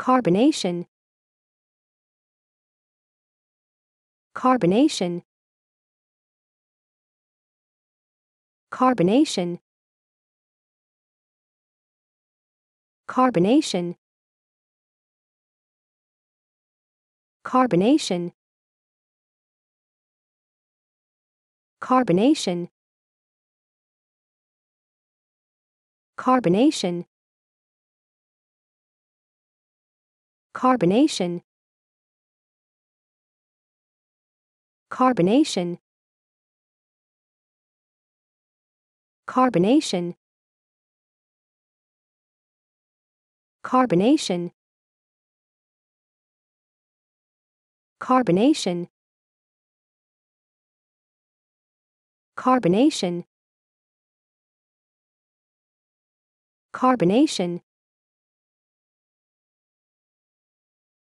carbonation carbonation carbonation carbonation carbonation carbonation carbonation carbonation carbonation carbonation carbonation carbonation carbonation carbonation